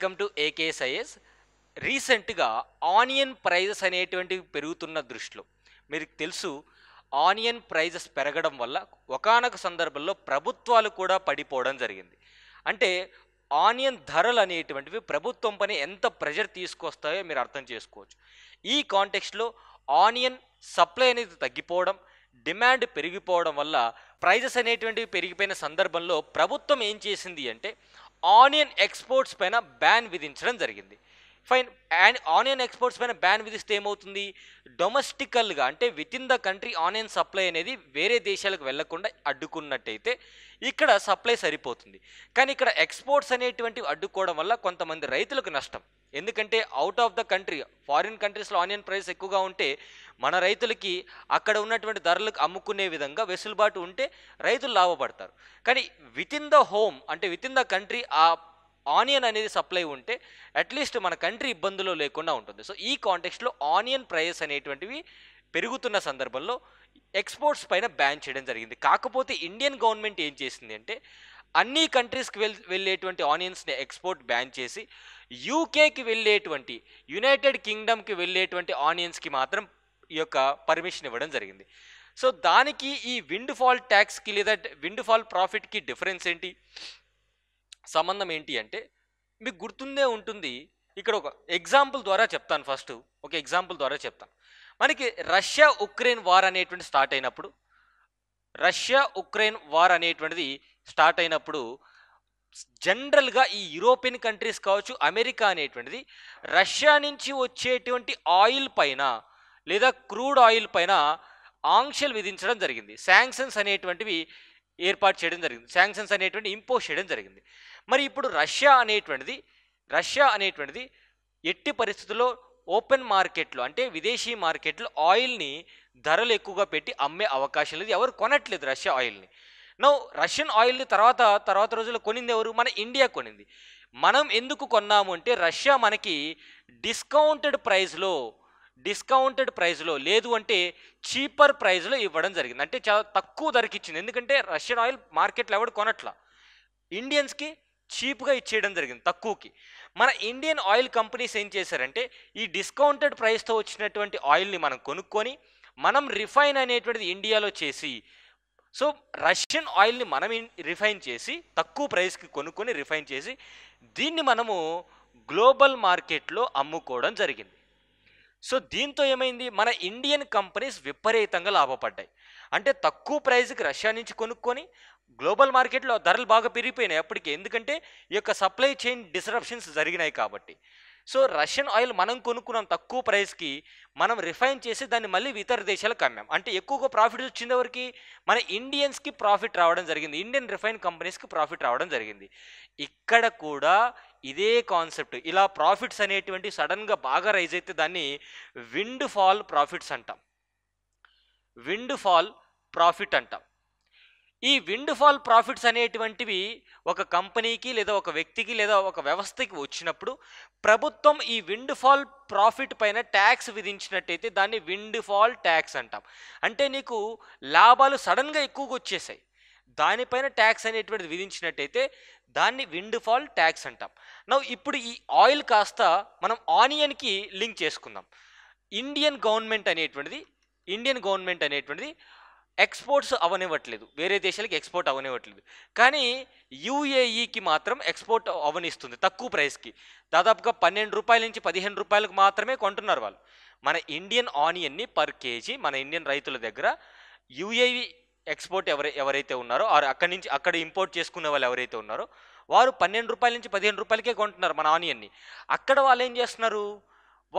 welcome to ఏకేఎస్ఐఎస్ రీసెంట్గా onion prices అనేటువంటివి పెరుగుతున్న దృష్టిలో మీకు తెలుసు ఆనియన్ ప్రైజెస్ పెరగడం వల్ల ఒకనొక సందర్భంలో ప్రభుత్వాలు కూడా పడిపోవడం జరిగింది అంటే ఆనియన్ ధరలు అనేటువంటివి ప్రభుత్వం పని ఎంత ప్రెషర్ తీసుకొస్తాయో మీరు అర్థం చేసుకోవచ్చు ఈ కాంటెక్స్ట్లో ఆనియన్ సప్లై అనేది తగ్గిపోవడం డిమాండ్ పెరిగిపోవడం వల్ల ప్రైజెస్ అనేటువంటివి పెరిగిపోయిన సందర్భంలో ప్రభుత్వం ఏం చేసింది అంటే ఆనియన్ ఎక్స్పోర్ట్స్ పైన బ్యాన్ విధించడం జరిగింది ఫైన్ అండ్ ఆనియన్ ఎక్స్పోర్ట్స్ పైన బ్యాన్ విధిస్తే ఏమవుతుంది డొమెస్టికల్గా అంటే within the country onion supply అనేది వేరే దేశాలకు వెళ్లకుండా అడ్డుకున్నట్టయితే ఇక్కడ సప్లై సరిపోతుంది కానీ ఇక్కడ ఎక్స్పోర్ట్స్ అనేటువంటివి అడ్డుకోవడం వల్ల కొంతమంది రైతులకు నష్టం ఎందుకంటే out of the country foreign కంట్రీస్లో ఆనియన్ ప్రైస్ ఎక్కువగా ఉంటే మన రైతులకి అక్కడ ఉన్నటువంటి ధరలకు అమ్ముకునే విధంగా వెసులుబాటు ఉంటే రైతులు లాభపడతారు కానీ విత్ ఇన్ ద హోమ్ అంటే విత్ ఇన్ ద కంట్రీ ఆ ఆనియన్ అనేది సప్లై ఉంటే అట్లీస్ట్ మన కంట్రీ ఇబ్బందులు లేకుండా ఉంటుంది సో ఈ కాంటెక్స్ట్లో ఆనియన్ ప్రైస్ అనేటువంటివి పెరుగుతున్న సందర్భంలో ఎక్స్పోర్ట్స్ పైన బ్యాన్ చేయడం జరిగింది కాకపోతే ఇండియన్ గవర్నమెంట్ ఏం చేసింది అంటే అన్ని కంట్రీస్కి వెళ్ వెళ్ళేటువంటి ఆనియన్స్ని ఎక్స్పోర్ట్ బ్యాన్ చేసి యూకేకి వెళ్ళేటువంటి యునైటెడ్ కింగ్డమ్కి వెళ్ళేటువంటి ఆనియన్స్కి మాత్రం ఈ యొక్క పర్మిషన్ ఇవ్వడం జరిగింది సో దానికి ఈ విండ్ ఫాల్ ట్యాక్స్కి లేదా విండ్ ఫాల్ ప్రాఫిట్కి డిఫరెన్స్ ఏంటి సంబంధం ఏంటి అంటే మీకు గుర్తుందే ఉంటుంది ఇక్కడ ఒక ఎగ్జాంపుల్ ద్వారా చెప్తాను ఫస్ట్ ఒక ఎగ్జాంపుల్ ద్వారా చెప్తాను మనకి రష్యా ఉక్రెయిన్ వార్ అనేటువంటి స్టార్ట్ అయినప్పుడు రష్యా ఉక్రెయిన్ వార్ అనేటువంటిది స్టార్ట్ అయినప్పుడు జనరల్గా ఈ యూరోపియన్ కంట్రీస్ కావచ్చు అమెరికా అనేటువంటిది రష్యా నుంచి వచ్చేటువంటి ఆయిల్ పైన లేదా క్రూడ్ ఆయిల్ పైన ఆంక్షలు విధించడం జరిగింది శాంక్షన్స్ అనేటువంటివి ఏర్పాటు చేయడం జరిగింది శాంక్షన్స్ అనేటువంటి ఇంపోజ్ చేయడం జరిగింది మరి ఇప్పుడు రష్యా అనేటువంటిది రష్యా అనేటువంటిది ఎట్టి పరిస్థితుల్లో ఓపెన్ మార్కెట్లో అంటే విదేశీ మార్కెట్లో ఆయిల్ని ధరలు ఎక్కువగా పెట్టి అమ్మే అవకాశం లేదు ఎవరు కొనట్లేదు రష్యా ఆయిల్ని నౌ రష్యన్ ఆయిల్ని తర్వాత తర్వాత రోజుల్లో కొనింది ఎవరు మన ఇండియా కొనింది మనం ఎందుకు కొన్నాము అంటే రష్యా మనకి డిస్కౌంటెడ్ ప్రైస్లో డిస్కౌంటెడ్ ప్రైస్లో లేదు అంటే చీపర్ ప్రైస్లో ఇవ్వడం జరిగింది అంటే చాలా తక్కువ ధరకి ఇచ్చింది ఎందుకంటే రష్యన్ ఆయిల్ మార్కెట్లో ఎవడు కొనట్లా ఇండియన్స్కి చీప్గా ఇచ్చేయడం జరిగింది తక్కువకి మన ఇండియన్ ఆయిల్ కంపెనీస్ ఏం చేశారంటే ఈ డిస్కౌంటెడ్ ప్రైస్తో వచ్చినటువంటి ఆయిల్ని మనం కొనుక్కొని మనం రిఫైన్ అనేటువంటిది ఇండియాలో చేసి సో రష్యన్ ఆయిల్ని మనం రిఫైన్ చేసి తక్కువ ప్రైస్కి కొనుక్కొని రిఫైన్ చేసి దీన్ని మనము గ్లోబల్ మార్కెట్లో అమ్ముకోవడం జరిగింది సో దీంతో ఏమైంది మన ఇండియన్ కంపెనీస్ విపరీతంగా లాభపడ్డాయి అంటే తక్కువ ప్రైస్కి రష్యా నుంచి కొనుక్కొని గ్లోబల్ మార్కెట్లో ధరలు బాగా పెరిగిపోయినాయి అప్పటికి ఎందుకంటే ఈ యొక్క సప్లై చైన్ డిస్రప్షన్స్ జరిగినాయి కాబట్టి సో రష్యన్ ఆయిల్ మనం కొనుక్కున్నాం తక్కువ ప్రైస్కి మనం రిఫైన్ చేసి దాన్ని మళ్ళీ ఇతర దేశాలకు అమ్మాం అంటే ఎక్కువగా ప్రాఫిట్ వచ్చినవరికి మన ఇండియన్స్కి ప్రాఫిట్ రావడం జరిగింది ఇండియన్ రిఫైన్ కంపెనీస్కి ప్రాఫిట్ రావడం జరిగింది ఇక్కడ కూడా ఇదే కాన్సెప్ట్ ఇలా ప్రాఫిట్స్ అనేటువంటి సడన్గా బాగా రైజ్ అయితే దాన్ని విండ్ ఫాల్ ప్రాఫిట్స్ అంటాం విండ్ ఫాల్ ప్రాఫిట్ అంటాం ఈ విండ్ ఫాల్ ప్రాఫిట్స్ అనేటువంటివి ఒక కంపెనీకి లేదా ఒక వ్యక్తికి లేదా ఒక వ్యవస్థకి వచ్చినప్పుడు ప్రభుత్వం ఈ విండ్ ఫాల్ ప్రాఫిట్ పైన ట్యాక్స్ విధించినట్టయితే దాన్ని విండ్ ఫాల్ ట్యాక్స్ అంటాం అంటే నీకు లాభాలు సడన్గా ఎక్కువగా వచ్చేసాయి దానిపైన ట్యాక్స్ అనేటువంటిది విధించినట్టయితే దాన్ని విండ్ ఫాల్ ట్యాక్స్ అంటాం నా ఇప్పుడు ఈ ఆయిల్ కాస్త మనం ఆనియన్కి లింక్ చేసుకుందాం ఇండియన్ గవర్నమెంట్ అనేటువంటిది ఇండియన్ గవర్నమెంట్ అనేటువంటిది ఎక్స్పోర్ట్స్ అవనివ్వట్లేదు వేరే దేశాలకి ఎక్స్పోర్ట్ అవనివ్వట్లేదు కానీ యూఏఈకి మాత్రం ఎక్స్పోర్ట్ అవనిస్తుంది తక్కువ ప్రైస్కి దాదాపుగా పన్నెండు రూపాయల నుంచి పదిహేను రూపాయలకు మాత్రమే కొంటున్నారు వాళ్ళు మన ఇండియన్ ఆనియన్ని పర్ కేజీ మన ఇండియన్ రైతుల దగ్గర యుఏఈ ఎక్స్పోర్ట్ ఎవరై ఎవరైతే ఉన్నారో అక్కడి నుంచి అక్కడ ఇంపోర్ట్ చేసుకునే వాళ్ళు ఎవరైతే ఉన్నారో వారు పన్నెండు రూపాయల నుంచి పదిహేను రూపాయలకే కొంటున్నారు మన ఆనియన్ని అక్కడ వాళ్ళు ఏం చేస్తున్నారు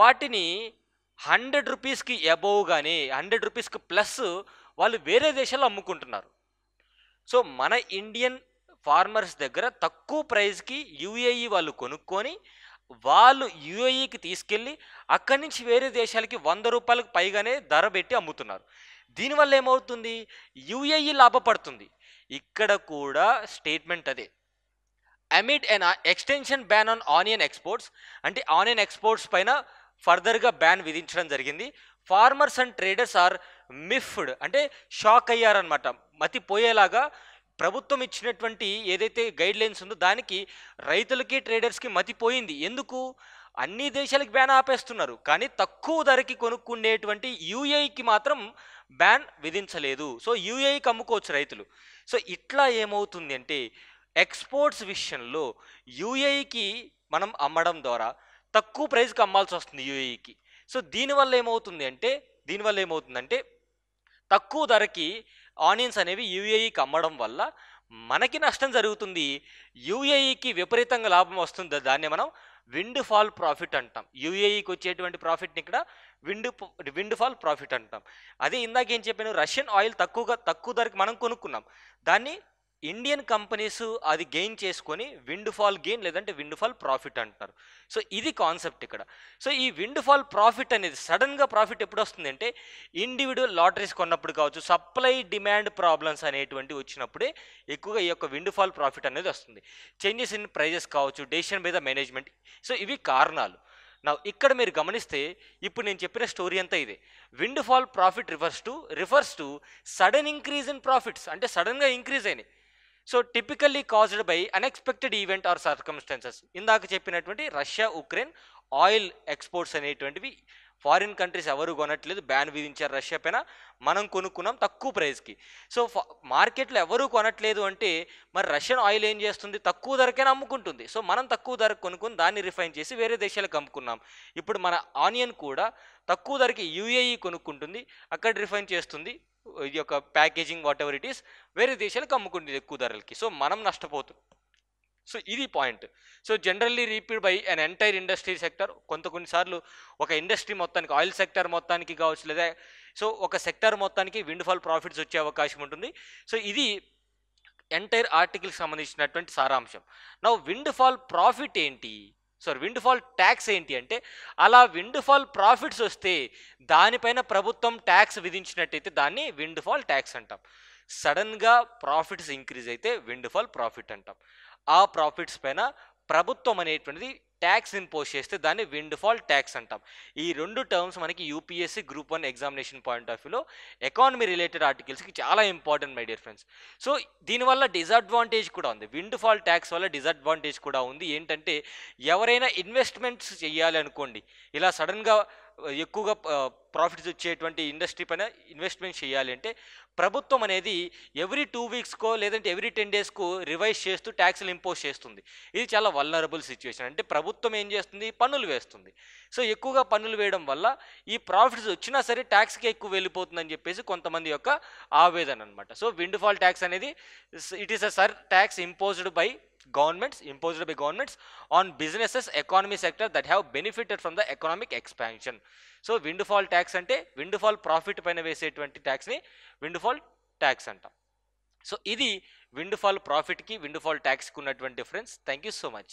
వాటిని హండ్రెడ్ రూపీస్కి అబోవ్ కానీ హండ్రెడ్ రూపీస్కి ప్లస్ వాళ్ళు వేరే దేశాల్లో అమ్ముకుంటున్నారు సో మన ఇండియన్ ఫార్మర్స్ దగ్గర తక్కువ ప్రైస్కి యూఏఈ వాళ్ళు కొనుక్కొని వాళ్ళు యూఏఈకి తీసుకెళ్ళి అక్కడి నుంచి వేరే దేశాలకి వంద రూపాయలకు పైగానే ధర పెట్టి అమ్ముతున్నారు దీనివల్ల ఏమవుతుంది యూఏఈ లాభపడుతుంది ఇక్కడ కూడా స్టేట్మెంట్ అదే amid an extension ban on onion exports అంటే ఆనియన్ ఎక్స్పోర్ట్స్ పైన ఫర్దర్గా బ్యాన్ విధించడం జరిగింది farmers and traders are miffed అంటే షాక్ అయ్యారనమాట మతిపోయేలాగా ప్రభుత్వం ఇచ్చినటువంటి ఏదైతే గైడ్ లైన్స్ ఉందో దానికి రైతులకి ట్రేడర్స్కి మతిపోయింది ఎందుకు అన్ని దేశాలకు బ్యాన్ ఆపేస్తున్నారు కానీ తక్కువ ధరకి కొనుక్కునేటువంటి యూఏఈకి మాత్రం బ్యాన్ విధించలేదు సో యూఏఈకి అమ్ముకోవచ్చు రైతులు సో ఇట్లా ఏమవుతుంది అంటే ఎక్స్పోర్ట్స్ విషయంలో యూఏఈకి మనం అమ్మడం ద్వారా తక్కువ ప్రైజ్కి అమ్మాల్సి వస్తుంది యూఏఈకి సో దీనివల్ల ఏమవుతుంది అంటే దీనివల్ల ఏమవుతుందంటే తక్కువ ధరకి ఆనియన్స్ అనేవి యూఏఈకి అమ్మడం వల్ల మనకి నష్టం జరుగుతుంది యూఏఈకి విపరీతంగా లాభం వస్తుంది దాన్ని మనం విండ్ ఫాల్ ప్రాఫిట్ అంటాం యూఏఈకి వచ్చేటువంటి ప్రాఫిట్ని ఇక్కడ విండ్ విండ్ ఫాల్ ప్రాఫిట్ అంటాం అదే ఇందాక ఏం చెప్పాను రష్యన్ ఆయిల్ తక్కువగా తక్కువ ధరకి మనం కొనుక్కున్నాం దాన్ని ఇండియన్ కంపెనీస్ అది గెయిన్ చేసుకొని విండ్ ఫాల్ గెయిన్ లేదంటే విండ్ ఫాల్ ప్రాఫిట్ అంటున్నారు సో ఇది కాన్సెప్ట్ ఇక్కడ సో ఈ విండ్ ఫాల్ ప్రాఫిట్ అనేది సడన్గా ప్రాఫిట్ ఎప్పుడు వస్తుంది అంటే ఇండివిడ్యువల్ లాటరీస్ కొన్నప్పుడు కావచ్చు సప్లై డిమాండ్ ప్రాబ్లమ్స్ అనేటువంటి వచ్చినప్పుడే ఎక్కువగా ఈ యొక్క విండ్ ఫాల్ ప్రాఫిట్ అనేది వస్తుంది చేంజెస్ ఇన్ ప్రైజెస్ కావచ్చు డెసిషన్ మీద మేనేజ్మెంట్ సో ఇవి కారణాలు నా ఇక్కడ మీరు గమనిస్తే ఇప్పుడు నేను చెప్పిన స్టోరీ అంతా ఇదే windfall profit refers to refers to sudden increase in profits అంటే సడన్గా ఇంక్రీజ్ అయినాయి so typically caused by unexpected event or circumstances ఇందాక చెప్పినటువంటి రష్యా ఉక్రెయిన్ ఆయిల్ ఎక్స్పోర్ట్స్ అనేటువంటివి ఫారిన్ కంట్రీస్ ఎవరు కొనట్లేదు బ్యాన్ విధించారు రష్యా పైన మనం కొనుక్కున్నాం తక్కువ ప్రైస్కి సో మార్కెట్లో ఎవరు కొనట్లేదు అంటే మరి రష్యన్ ఆయిల్ ఏం చేస్తుంది తక్కువ ధరకే అమ్ముకుంటుంది సో మనం తక్కువ ధరకు కొనుక్కుని దాన్ని రిఫైన్ చేసి వేరే దేశాలకు అమ్ముకున్నాం ఇప్పుడు మన ఆనియన్ కూడా తక్కువ ధరకి యూఏఈ కొనుక్కుంటుంది అక్కడ రిఫైన్ చేస్తుంది ఇది యొక్క packaging whatever it is వేరే దేశాలకు అమ్ముకుంటుంది ఎక్కువ ధరలకి సో మనం నష్టపోతున్నాం సో ఇది point so generally reaped by an entire industry sector కొంత కొన్నిసార్లు ఒక ఇండస్ట్రీ మొత్తానికి ఆయిల్ సెక్టర్ మొత్తానికి కావచ్చు లేదా సో ఒక సెక్టర్ మొత్తానికి విండ్ ఫాల్ ప్రాఫిట్స్ వచ్చే అవకాశం ఉంటుంది సో ఇది ఎంటైర్ ఆర్టికల్కి సంబంధించినటువంటి సారాంశం నా విండ్ ఫాల్ ప్రాఫిట్ ఏంటి సారీ విండ్ ఫాల్ ట్యాక్స్ ఏంటి అంటే అలా విండ్ ఫాల్ ప్రాఫిట్స్ వస్తే దానిపైన ప్రభుత్వం ట్యాక్స్ విధించినట్టయితే దాన్ని విండ్ ఫాల్ ట్యాక్స్ అంటాం సడన్గా ప్రాఫిట్స్ ఇంక్రీజ్ అయితే విండ్ ఫాల్ ప్రాఫిట్ అంటాం ఆ ప్రాఫిట్స్ పైన ప్రభుత్వం అనేటువంటిది ట్యాక్స్ ఇంపోజ్ చేస్తే దాన్ని విండ్ ఫాల్ ట్యాక్స్ అంటాం ఈ రెండు టర్మ్స్ మనకి UPSC group one examination point of వ్యూలో ఎకానమీ రిలేటెడ్ ఆర్టికల్స్కి చాలా important my dear friends so దీనివల్ల డిసడ్వాంటేజ్ కూడా ఉంది విండ్ ఫాల్ ట్యాక్స్ వల్ల డిసడ్వాంటేజ్ కూడా ఉంది ఏంటంటే ఎవరైనా ఇన్వెస్ట్మెంట్స్ చేయాలి అనుకోండి ఇలా సడన్గా ఎక్కువగా ప్రాఫిట్స్ వచ్చేటువంటి ఇండస్ట్రీ పైన ఇన్వెస్ట్మెంట్ చేయాలి అంటే ప్రభుత్వం అనేది ఎవ్రీ టూ వీక్స్కో లేదంటే ఎవ్రీ టెన్ డేస్కో రివైజ్ చేస్తూ ట్యాక్స్లు ఇంపోజ్ చేస్తుంది ఇది చాలా వల్నరబుల్ సిచ్యువేషన్ అంటే ప్రభుత్వం ఏం చేస్తుంది పన్నులు వేస్తుంది సో ఎక్కువగా పన్నులు వేయడం వల్ల ఈ ప్రాఫిట్స్ వచ్చినా సరే ట్యాక్స్కి ఎక్కువ వెళ్ళిపోతుందని చెప్పేసి కొంతమంది యొక్క ఆవేదన అనమాట సో విండ్ ఫాల్ ట్యాక్స్ అనేది it is a surtax imposed by governments imposed by governments on businesses economy sector that have benefited from the economic expansion so windfall tax ante windfall profit paina vese పైన tax ni windfall tax anta so idi windfall profit ki windfall tax fall unnatvanti difference thank you so much